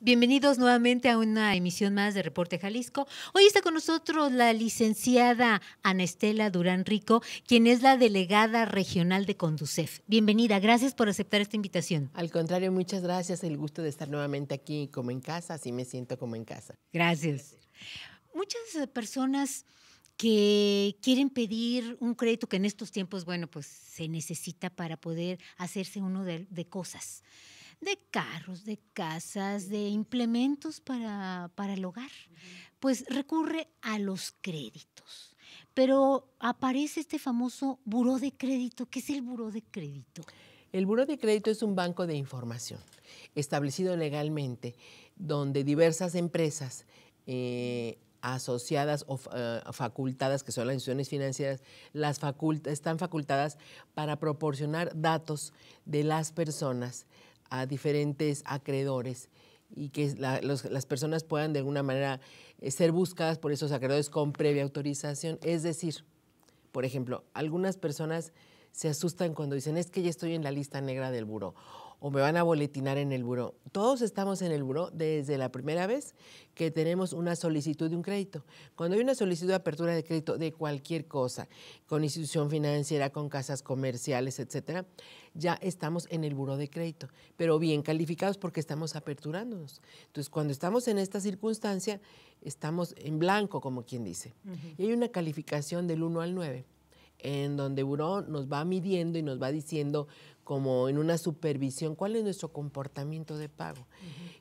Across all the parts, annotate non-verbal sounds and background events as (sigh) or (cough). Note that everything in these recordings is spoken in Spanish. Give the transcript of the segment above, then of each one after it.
Bienvenidos nuevamente a una emisión más de Reporte Jalisco. Hoy está con nosotros la licenciada Anestela Durán Rico, quien es la delegada regional de Conducef. Bienvenida, gracias por aceptar esta invitación. Al contrario, muchas gracias, el gusto de estar nuevamente aquí como en casa, así me siento como en casa. Gracias. Muchas personas que quieren pedir un crédito que en estos tiempos, bueno, pues se necesita para poder hacerse uno de, de cosas de carros, de casas, de implementos para, el hogar, pues recurre a los créditos pero aparece este famoso buró de crédito. ¿Qué es el buró de crédito? El buró de crédito es un banco de información establecido legalmente donde diversas empresas eh, asociadas o eh, facultadas, que son las instituciones financieras, las están facultadas para proporcionar datos de las personas a diferentes acreedores y que las personas puedan de alguna manera eh, ser buscadas por esos acreedores con previa autorización. Es decir, por ejemplo, algunas personas se asustan cuando dicen es que ya estoy en la lista negra del buro o me van a boletinar en el buro? Todos estamos en el buro desde la primera vez que tenemos una solicitud de un crédito. Cuando hay una solicitud de apertura de crédito de cualquier cosa, con institución financiera, con casas comerciales, etcétera, ya estamos en el buro de crédito, pero bien calificados porque estamos aperturándonos. Entonces, cuando estamos en esta circunstancia, estamos en blanco, como quien dice. Y hay una calificación del 1 al 9 en donde Buró nos va midiendo y nos va diciendo como en una supervisión cuál es nuestro comportamiento de pago,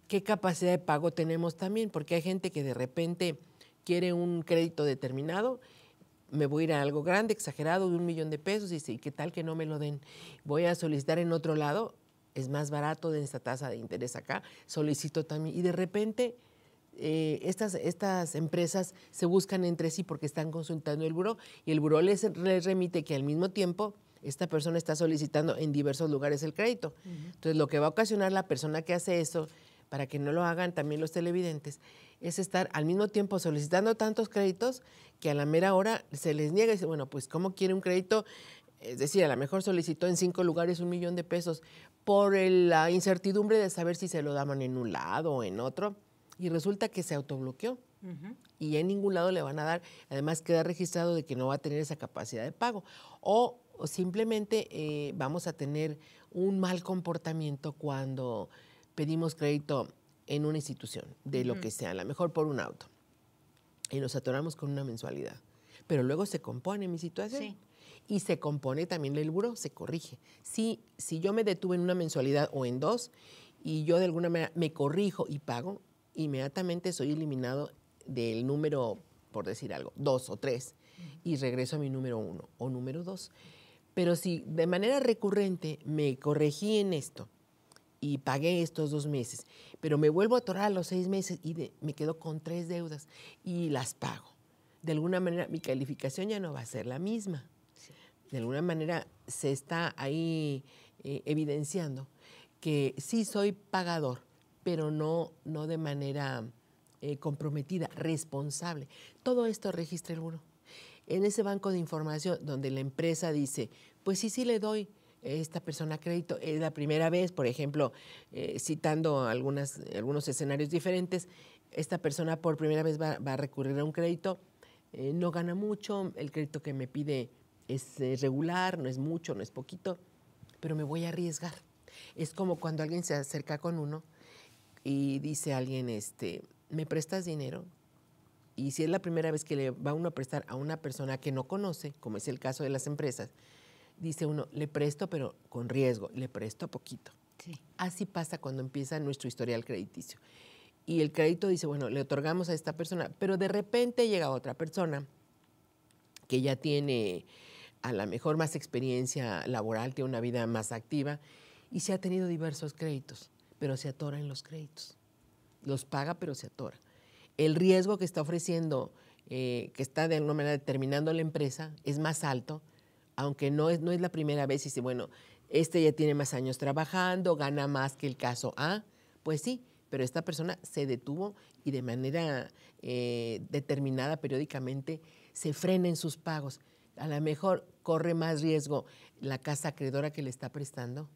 qué capacidad de pago tenemos también, porque hay gente que de repente quiere un crédito determinado, me voy a ir a algo grande, exagerado, de un millón de pesos, y sí, ¿qué tal que no me lo den? Voy a solicitar en otro lado, es más barato de esta tasa de interés acá, solicito también, y de repente eh, estas, estas empresas se buscan entre sí porque están consultando el buró y el buró les, remite que al mismo tiempo esta persona está solicitando en diversos lugares el crédito. Entonces, lo que va a ocasionar la persona que hace eso, para que no lo hagan también los televidentes, es estar al mismo tiempo solicitando tantos créditos que a la mera hora se les niega y dice, bueno, pues ¿cómo quiere un crédito? Es decir, a lo mejor solicitó en cinco lugares un millón de pesos por la incertidumbre de saber si se lo daban en un lado o en otro y resulta que se autobloqueó. Y en ningún lado le van a dar, además queda registrado de que no va a tener esa capacidad de pago. O, simplemente eh, vamos a tener un mal comportamiento cuando pedimos crédito en una institución, de lo que sea, a lo mejor por un auto. Y nos atoramos con una mensualidad. Pero luego se compone mi situación. Y se compone también el buro, se corrige. Si, si yo me detuve en una mensualidad o en dos y yo de alguna manera me corrijo y pago, inmediatamente soy eliminado del número, por decir algo, dos o tres, y regreso a mi número uno o número dos. Pero si de manera recurrente me corregí en esto y pagué estos dos meses, pero me vuelvo a atorar los seis meses y me quedo con tres deudas y las pago, de alguna manera mi calificación ya no va a ser la misma. De alguna manera se está ahí eh, evidenciando que sí soy pagador, pero no, no de manera eh, comprometida, responsable. Todo esto registra el uno En ese banco de información donde la empresa dice, pues sí, sí le doy esta persona crédito, es la primera vez, por ejemplo, eh, citando algunas, algunos escenarios diferentes, esta persona por primera vez va, a recurrir a un crédito, eh, no gana mucho, el crédito que me pide es regular, no es mucho, no es poquito, pero me voy a arriesgar. Es como cuando alguien se acerca con uno y dice alguien, este, ¿me prestas dinero? Y si es la primera vez que le va uno a prestar a una persona que no conoce, como es el caso de las empresas, dice uno, le presto pero con riesgo, le presto poquito. Así pasa cuando empieza nuestro historial crediticio. Y el crédito dice, bueno, le otorgamos a esta persona, pero de repente llega otra persona que ya tiene a lo mejor más experiencia laboral, tiene una vida más activa y se ha tenido diversos créditos pero se atora en los créditos. Los paga, pero se atora. El riesgo que está ofreciendo, eh, que está de alguna manera determinando la empresa, es más alto, aunque no es, no es la primera vez y dice, bueno, este ya tiene más años trabajando, gana más que el caso A, pues sí, pero esta persona se detuvo y de manera eh, determinada periódicamente se frena en sus pagos. A lo mejor corre más riesgo la casa acreedora que le está prestando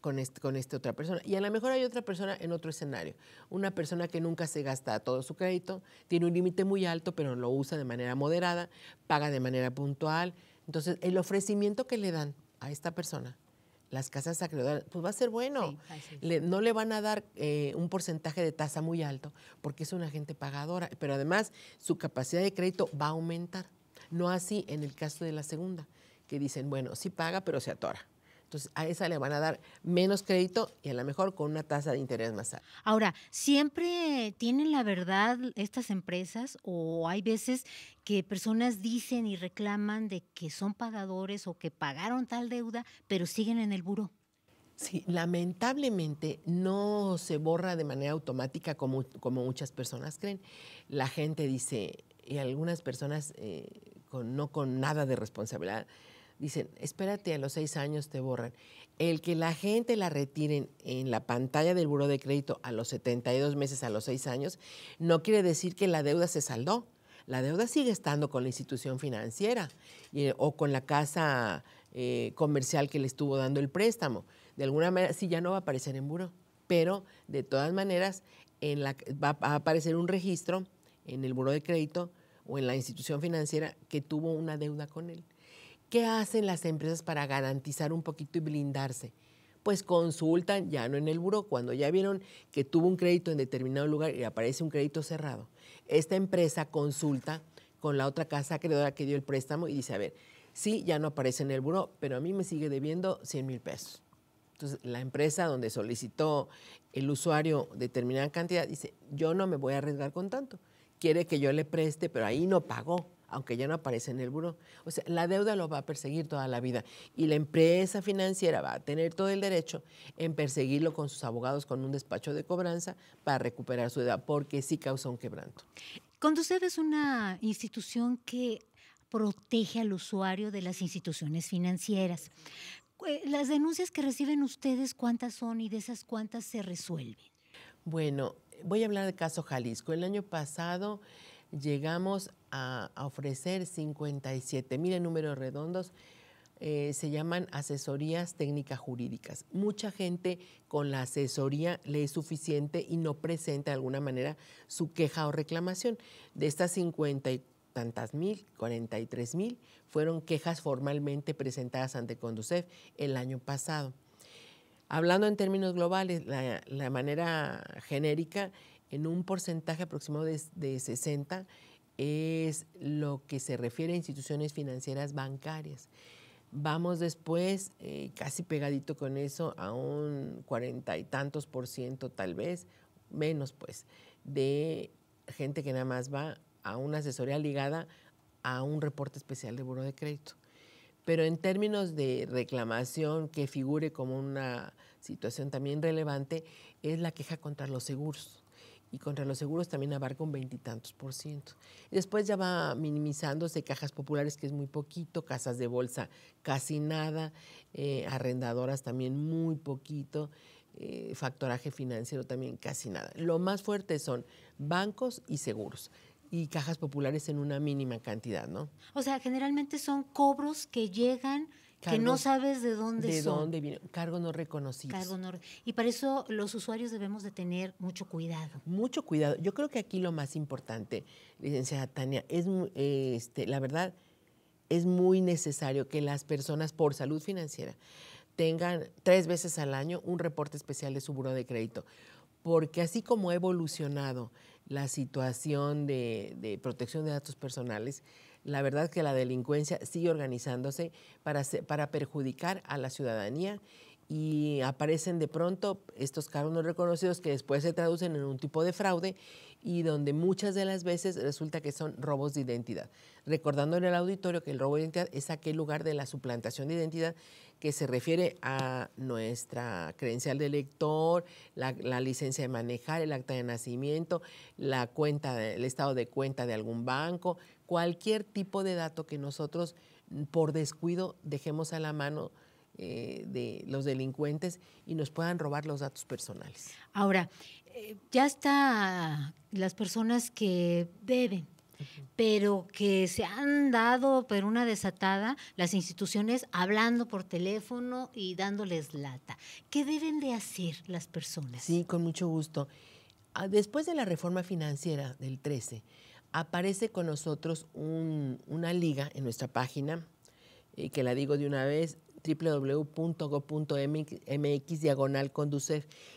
con, esta este otra persona. Y a lo mejor hay otra persona en otro escenario. Una persona que nunca se gasta todo su crédito, tiene un límite muy alto, pero lo usa de manera moderada, paga de manera puntual. Entonces, el ofrecimiento que le dan a esta persona, las casas acreedoras, pues va a ser bueno. no le van a dar eh, un porcentaje de tasa muy alto porque es una gente pagadora, pero además su capacidad de crédito va a aumentar. No así en el caso de la segunda, que dicen, bueno, sí paga, pero se atora. Entonces, a esa le van a dar menos crédito y a lo mejor con una tasa de interés más alta. Ahora, ¿siempre tienen la verdad estas empresas o hay veces que personas dicen y reclaman de que son pagadores o que pagaron tal deuda, pero siguen en el buro? Sí, lamentablemente no se borra de manera automática como, como muchas personas creen. La gente dice, y algunas personas eh, no con nada de responsabilidad, dicen, espérate, a los seis años te borran. El que la gente la retiren en la pantalla del buro de crédito a los 72 meses, a los seis años, no quiere decir que la deuda se saldó. La deuda sigue estando con la institución financiera eh, o con la casa eh, comercial que le estuvo dando el préstamo. De alguna manera, sí, ya no va a aparecer en buro, pero de todas maneras en la, va a aparecer un registro en el buro de crédito o en la institución financiera que tuvo una deuda con él. ¿Qué hacen las empresas para garantizar un poquito y blindarse? Pues consultan, ya no en el buro, cuando ya vieron que tuvo un crédito en determinado lugar y aparece un crédito cerrado. Esta empresa consulta con la otra casa acreedora que dio el préstamo y dice, a ver, sí, ya no aparece en el buro, pero a mí me sigue debiendo 100 mil pesos. Entonces, la empresa donde solicitó el usuario determinada cantidad dice, yo no me voy a arriesgar con tanto. Quiere que yo le preste, pero ahí no pagó aunque ya no aparece en el buro. O sea, la deuda lo va a perseguir toda la vida y la empresa financiera va a tener todo el derecho en perseguirlo con sus abogados, con un despacho de cobranza para recuperar su deuda, porque sí causó un quebranto. usted es una institución que protege al usuario de las instituciones financieras. Eh, las denuncias que reciben ustedes, ¿cuántas son y de esas cuántas se resuelven? Bueno, voy a hablar del caso Jalisco. El año pasado llegamos a, ofrecer 57 mil en números redondos. Eh, se llaman asesorías técnicas jurídicas. Mucha gente con la asesoría le es suficiente y no presenta de alguna manera su queja o reclamación. De estas 50 y tantas mil, 43 mil, fueron quejas formalmente presentadas ante Conducef el año pasado. Hablando en términos globales, la, manera genérica, en un porcentaje aproximado de, de 60, es lo que se refiere a instituciones financieras bancarias. Vamos después, eh, casi pegadito con eso, a un cuarenta y tantos por ciento tal vez, menos pues, de gente que nada más va a una asesoría ligada a un reporte especial de buro de crédito. Pero en términos de reclamación que figure como una situación también relevante, es la queja contra los seguros y contra los seguros también abarca un veintitantos por ciento. después ya va minimizándose cajas populares, que es muy poquito, casas de bolsa casi nada, eh, arrendadoras también muy poquito, eh, factoraje financiero también casi nada. Lo más fuerte son bancos y seguros y cajas populares en una mínima cantidad, ¿no? O sea, generalmente son cobros que llegan que no sabes de dónde de dónde no reconocido y para eso los usuarios debemos de tener mucho cuidado. Mucho cuidado. Yo creo que aquí lo más importante, licenciada Tania, es este, la verdad es muy necesario que las personas por salud financiera tengan tres veces al año un reporte especial de su buro de crédito, porque así como ha evolucionado la situación de protección de datos personales, la verdad que la delincuencia sigue organizándose para, para perjudicar a la ciudadanía y aparecen de pronto estos cargos no reconocidos que después se traducen en un tipo de fraude y donde muchas de las veces resulta que son robos de identidad. Recordando en el auditorio que el robo de identidad es aquel lugar de la suplantación de identidad que se refiere a nuestra credencial de elector, la, la licencia de manejar, el acta de nacimiento, la cuenta, el estado de cuenta de algún banco, cualquier tipo de dato que nosotros mm, por descuido dejemos a la mano eh, de los delincuentes y nos puedan robar los datos personales. Ahora, eh, ya está las personas que beben, pero que se han dado por una desatada las instituciones hablando por teléfono y dándoles lata. ¿Qué deben de hacer las personas? Sí, con mucho gusto. Ah, después de la reforma financiera del 13, aparece con nosotros una liga en nuestra página, y eh, que la digo de una vez, www.go.mx diagonal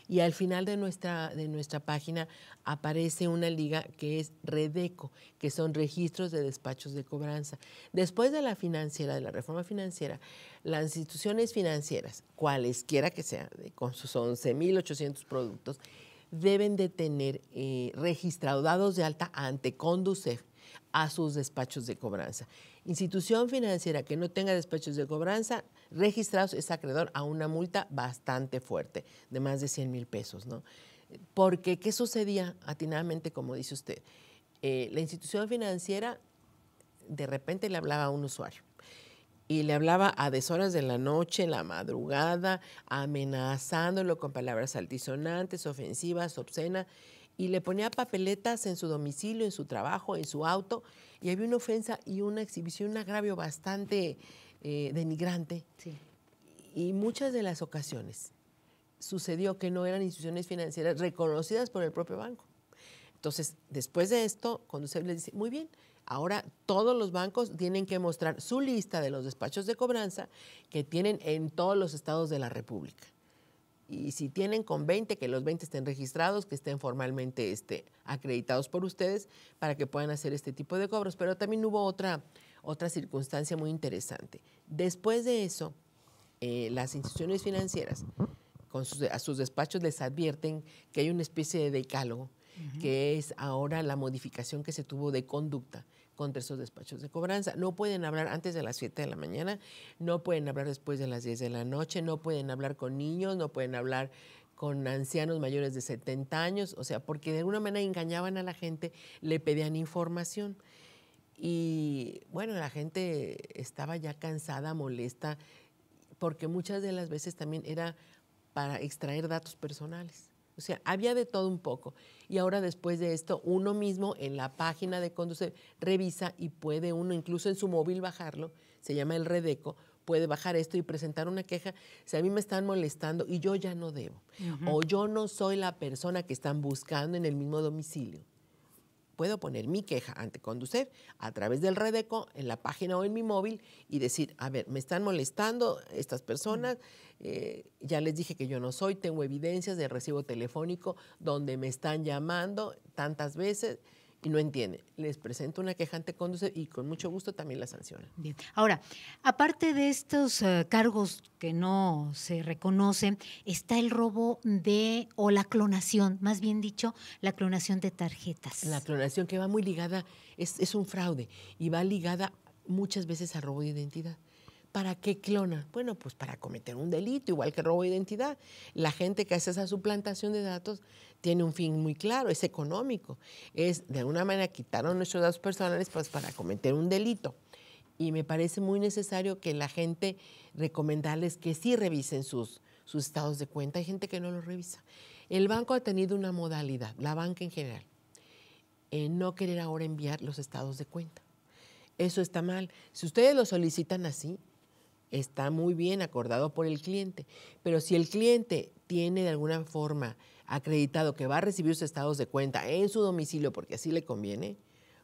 y al final de nuestra, de nuestra página aparece una liga que es Redeco, que son registros de despachos de cobranza. Después de la financiera, de la reforma financiera, las instituciones financieras, cualesquiera que sean, con sus 11.800 productos, deben de tener eh, registrados dados de alta ante Conducef a sus despachos de cobranza. Institución financiera que no tenga despachos de cobranza registrados es acreedor a una multa bastante fuerte, de más de 100 mil pesos, ¿no? Porque, ¿qué sucedía atinadamente, como dice usted? Eh, la institución financiera de repente le hablaba a un usuario y le hablaba a deshoras de la noche, en la madrugada, amenazándolo con palabras altisonantes, ofensivas, obscenas, y le ponía papeletas en su domicilio, en su trabajo, en su auto, y había una ofensa y una exhibición, un agravio bastante eh, denigrante. Y muchas de las ocasiones sucedió que no eran instituciones financieras reconocidas por el propio banco. Entonces, después de esto, cuando se le dice, muy bien, Ahora todos los bancos tienen que mostrar su lista de los despachos de cobranza que tienen en todos los estados de la República. Y si tienen con 20, que los 20 estén registrados, que estén formalmente este, acreditados por ustedes para que puedan hacer este tipo de cobros. Pero también hubo otra, circunstancia muy interesante. Después de eso, eh, las instituciones financieras a sus despachos les advierten que hay una especie de decálogo, que es ahora la modificación que se tuvo de conducta contra esos despachos de cobranza. No pueden hablar antes de las 7 de la mañana, no pueden hablar después de las 10 de la noche, no pueden hablar con niños, no pueden hablar con ancianos mayores de 70 años, o sea, porque de alguna manera engañaban a la gente, le pedían información. Y bueno, la gente estaba ya cansada, molesta, porque muchas de las veces también era para extraer datos personales. O sea, había de todo un poco. Y ahora después de esto, uno mismo en la página de Conduce revisa y puede uno incluso en su móvil bajarlo, se llama el Redeco, puede bajar esto y presentar una queja. Si a mí me están molestando y yo ya no debo, o yo no soy la persona que están buscando en el mismo domicilio puedo poner mi queja ante conducir a través del Redeco, en la página o en mi móvil y decir, a ver, me están molestando estas personas, eh, ya les dije que yo no soy, tengo evidencias de recibo telefónico donde me están llamando tantas veces y no entiende. Les presento una quejante conduce y con mucho gusto también la sanciona. Bien. Ahora, aparte de estos eh, cargos que no se reconocen, está el robo de, o la clonación, más bien dicho, la clonación de tarjetas. La clonación que va muy ligada, es, es un fraude y va ligada muchas veces a robo de identidad. ¿Para qué clona? Bueno, pues para cometer un delito, igual que robo de identidad. La gente que hace esa suplantación de datos tiene un fin muy claro, es económico. Es, de alguna manera, quitaron nuestros datos personales pues, para cometer un delito. Y me parece muy necesario que la gente recomendarles que sí revisen sus, sus estados de cuenta. Hay gente que no lo revisa. El banco ha tenido una modalidad, la banca en general, en no querer ahora enviar los estados de cuenta. Eso está mal. Si ustedes lo solicitan así, está muy bien acordado por el cliente. Pero si el cliente tiene de alguna forma acreditado que va a recibir sus estados de cuenta en su domicilio porque así le conviene,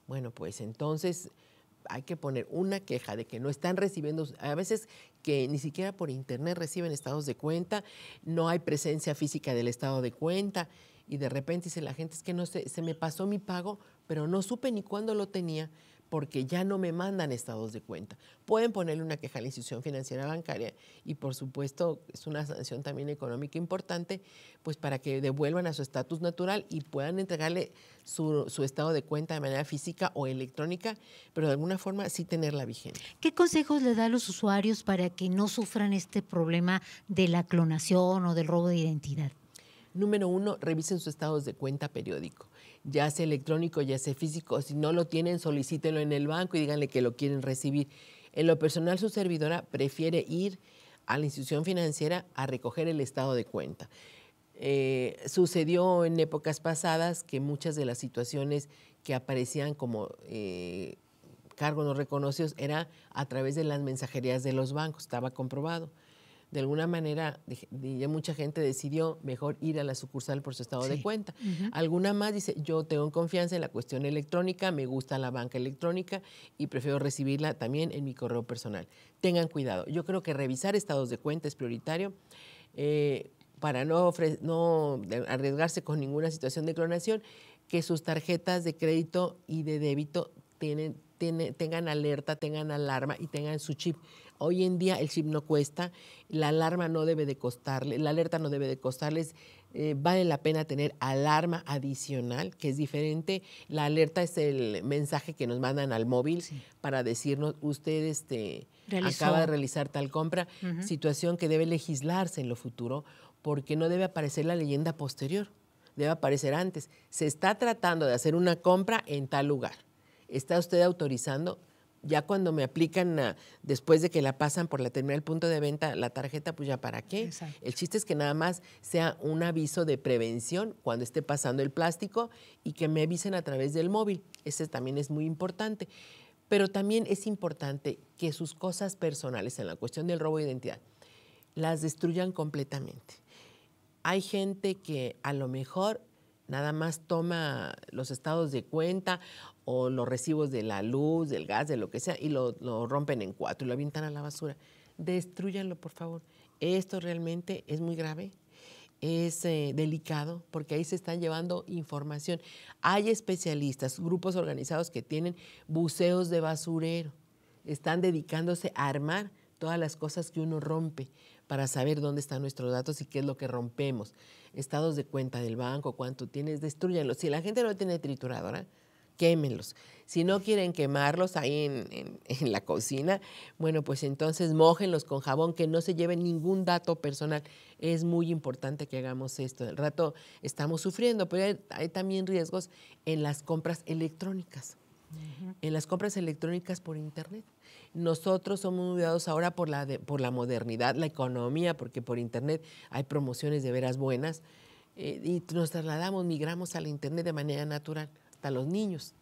bueno, pues entonces hay que poner una queja de que no están recibiendo, a veces que ni siquiera por internet reciben estados de cuenta, no hay presencia física del estado de cuenta y de repente dice la gente, es que no sé, se me pasó mi pago, pero no supe ni cuándo lo tenía, porque ya no me mandan estados de cuenta. Pueden ponerle una queja a la institución financiera bancaria y por supuesto es una sanción también económica importante, pues para que devuelvan a su estatus natural y puedan entregarle su, estado de cuenta de manera física o electrónica, pero de alguna forma sí tenerla vigente. ¿Qué consejos le da a los usuarios para que no sufran este problema de la clonación o del robo de identidad? Número uno, revisen sus estados de cuenta periódico ya sea electrónico, ya sea físico. Si no lo tienen, solicítenlo en el banco y díganle que lo quieren recibir. En lo personal, su servidora prefiere ir a la institución financiera a recoger el estado de cuenta. Eh, sucedió en épocas pasadas que muchas de las situaciones que aparecían como eh, cargos no reconocidos era a través de las mensajerías de los bancos, estaba comprobado de alguna manera ya mucha gente decidió mejor ir a la sucursal por su estado de cuenta. Alguna más dice, yo tengo confianza en la cuestión electrónica, me gusta la banca electrónica y prefiero recibirla también en mi correo personal. Tengan cuidado. Yo creo que revisar estados de cuenta es prioritario. Eh, para no, no arriesgarse con ninguna situación de clonación, que sus tarjetas de crédito y de débito tienen tengan alerta, tengan alarma y tengan su chip. Hoy en día el chip no cuesta, la alarma no debe de costarle, la alerta no debe de costarles. Eh, vale la pena tener alarma adicional, que es diferente. La alerta es el mensaje que nos mandan al móvil para decirnos, usted este, acaba de realizar tal compra, situación que debe legislarse en lo futuro, porque no debe aparecer la leyenda posterior, debe aparecer antes. Se está tratando de hacer una compra en tal lugar ¿Está usted autorizando? Ya cuando me aplican, después de que la pasan por la terminal punto de venta, la tarjeta, pues ya para qué. El chiste es que nada más sea un aviso de prevención cuando esté pasando el plástico y que me avisen a través del móvil. Ese también es muy importante. Pero también es importante que sus cosas personales en la cuestión del robo de identidad las destruyan completamente. Hay gente que a lo mejor nada más toma los estados de cuenta o los recibos de la luz, del gas, de lo que sea, y lo, rompen en cuatro y lo avientan a la basura. Destruyanlo, por favor. Esto realmente es muy grave, es eh, delicado, porque ahí se están llevando información. Hay especialistas, grupos organizados que tienen buceos de basurero, están dedicándose a armar todas las cosas que uno rompe para saber dónde están nuestros datos y qué es lo que rompemos. Estados de cuenta del banco, cuánto tienes, destruyanlos. Si la gente no tiene trituradora, quémenlos. Si no quieren quemarlos ahí en, (laughs) la cocina, bueno, pues entonces mojenlos con jabón, que no se lleven ningún dato personal. Es muy importante que hagamos esto. El rato estamos sufriendo, pero hay, también riesgos en las compras electrónicas, en las compras electrónicas por Internet. Nosotros somos cuidados ahora por la, por la modernidad, la economía, porque por Internet hay promociones de veras buenas. Eh, y nos trasladamos, migramos al Internet de manera natural, hasta los niños.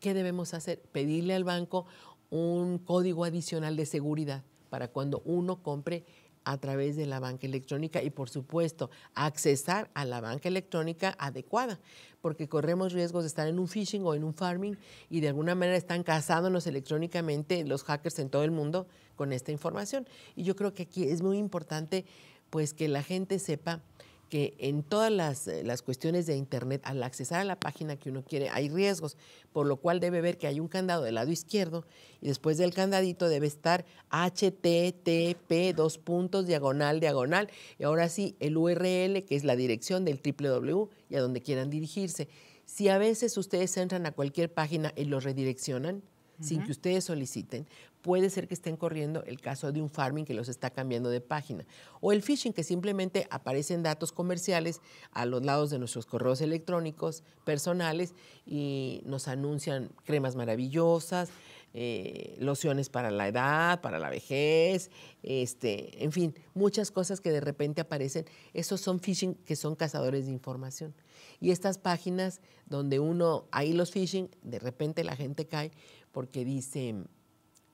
¿Qué debemos hacer? Pedirle al banco un código adicional de seguridad para cuando uno compre a través de la banca electrónica y, por supuesto, accesar a la banca electrónica adecuada, porque corremos riesgos de estar en un phishing o en un farming y de alguna manera están cazándonos electrónicamente los hackers en todo el mundo con esta información. Y yo creo que aquí es muy importante pues que la gente sepa que en todas eh, las, cuestiones de Internet, al accesar a la página que uno quiere, hay riesgos, por lo cual debe ver que hay un candado del lado izquierdo y después del candadito debe estar http dos puntos diagonal diagonal y ahora sí el URL que es la dirección del www y a donde quieran dirigirse. Si a veces ustedes entran a cualquier página y lo redireccionan, sin que ustedes soliciten, puede ser que estén corriendo el caso de un farming que los está cambiando de página. O el phishing, que simplemente aparecen datos comerciales a los lados de nuestros correos electrónicos personales y nos anuncian cremas maravillosas, eh, lociones para la edad, para la vejez, este, en fin, muchas cosas que de repente aparecen. Esos son phishing que son cazadores de información. Y estas páginas donde uno, ahí los phishing, de repente la gente cae porque dice,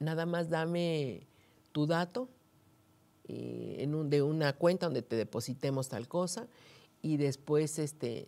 nada más dame tu dato eh, de una cuenta donde te depositemos tal cosa y después este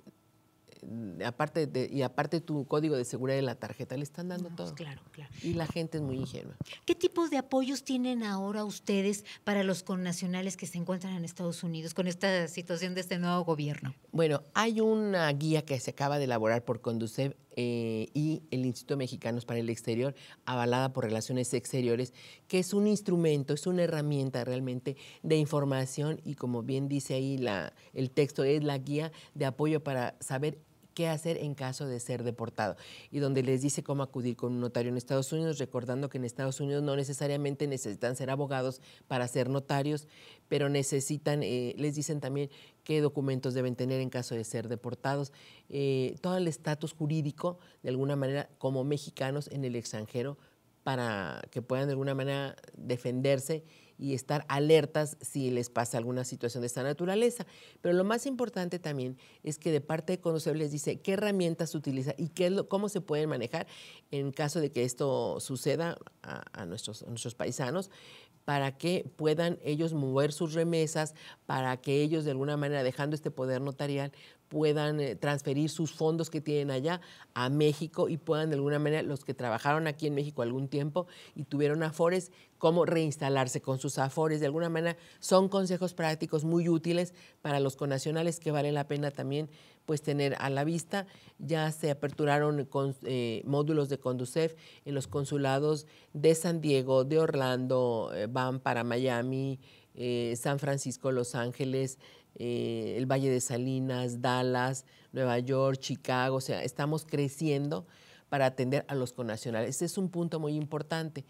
eh, aparte y aparte tu código de seguridad de la tarjeta, le están dando todo. Claro, claro. Y la gente es muy ingenua. ¿Qué tipos de apoyos tienen ahora ustedes para los connacionales que se encuentran en Estados Unidos con esta situación de este nuevo gobierno? Bueno, hay una guía que se acaba de elaborar por Conducev, eh, y el Instituto Mexicanos para el Exterior, avalada por Relaciones Exteriores, que es un instrumento, es una herramienta realmente de información y como bien dice ahí la, el texto, es la guía de apoyo para saber qué hacer en caso de ser deportado y donde les dice cómo acudir con un notario en Estados Unidos, recordando que en Estados Unidos no necesariamente necesitan ser abogados para ser notarios, pero necesitan, eh, les dicen también qué documentos deben tener en caso de ser deportados, eh, todo el estatus jurídico, de alguna manera, como mexicanos en el extranjero, para que puedan de alguna manera defenderse y estar alertas si les pasa alguna situación de esta naturaleza. Pero lo más importante también es que de parte de Conocer dice qué herramientas utiliza y qué cómo se pueden manejar en caso de que esto suceda a, nuestros, a nuestros paisanos para que puedan ellos mover sus remesas, para que ellos de alguna manera, dejando este poder notarial, puedan eh, transferir sus fondos que tienen allá a México y puedan de alguna manera los que trabajaron aquí en México algún tiempo y tuvieron afores, cómo reinstalarse con sus afores. De alguna manera son consejos prácticos muy útiles para los conacionales que vale la pena también pues tener a la vista. Ya se aperturaron eh, módulos de Conducef en los consulados de San Diego, de Orlando, eh, van para Miami, San Francisco, Los Ángeles, eh, el Valle de Salinas, Dallas, Nueva York, Chicago, o sea, estamos creciendo para atender a los connacionales. Ese es un punto muy importante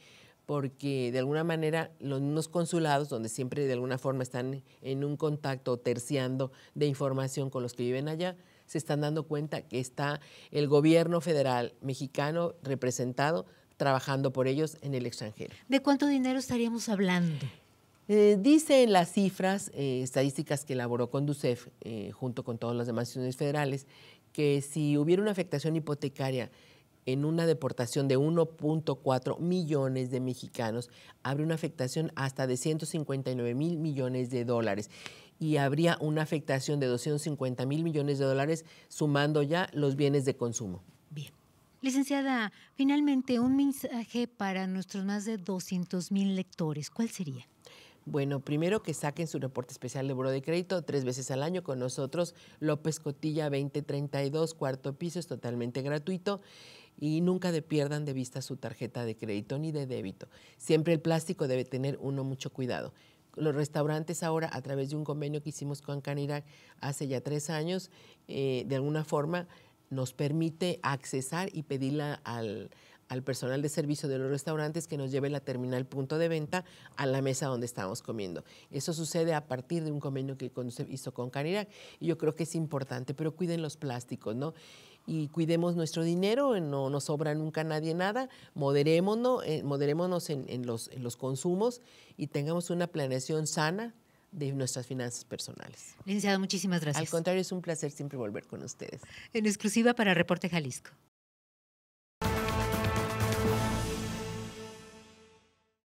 porque de alguna manera los mismos consulados, donde siempre de alguna forma están en un contacto terciando de información con los que viven allá, se están dando cuenta que está el gobierno federal mexicano representado trabajando por ellos en el extranjero. ¿De cuánto dinero estaríamos hablando? Eh, dice en las cifras eh, estadísticas que elaboró Conducef, eh, junto con todas las demás instituciones federales, que si hubiera una afectación hipotecaria en una deportación de 1.4 millones de mexicanos, habría una afectación hasta de 159 mil millones de dólares y habría una afectación de 250 mil millones de dólares sumando ya los bienes de consumo. Bien. Licenciada, finalmente un mensaje para nuestros más de 200 mil lectores. ¿Cuál sería? Bueno, primero que saquen su reporte especial de buro de crédito tres veces al año con nosotros, López Cotilla 2032, cuarto piso, es totalmente gratuito y nunca de pierdan de vista su tarjeta de crédito ni de débito. Siempre el plástico debe tener uno mucho cuidado. Los restaurantes ahora, a través de un convenio que hicimos con Canirac hace ya tres años, eh, de alguna forma nos permite accesar y pedirla al, al personal de servicio de los restaurantes que nos lleve la terminal punto de venta a la mesa donde estamos comiendo. Eso sucede a partir de un convenio que hizo con Canirac y yo creo que es importante, pero cuiden los plásticos, ¿no? Y cuidemos nuestro dinero, no nos sobra nunca nadie nada, moderémonos, eh, moderémonos en, los, en los consumos y tengamos una planeación sana, de nuestras finanzas personales. Licenciado, muchísimas gracias. Al contrario, es un placer siempre volver con ustedes. En exclusiva para Reporte Jalisco.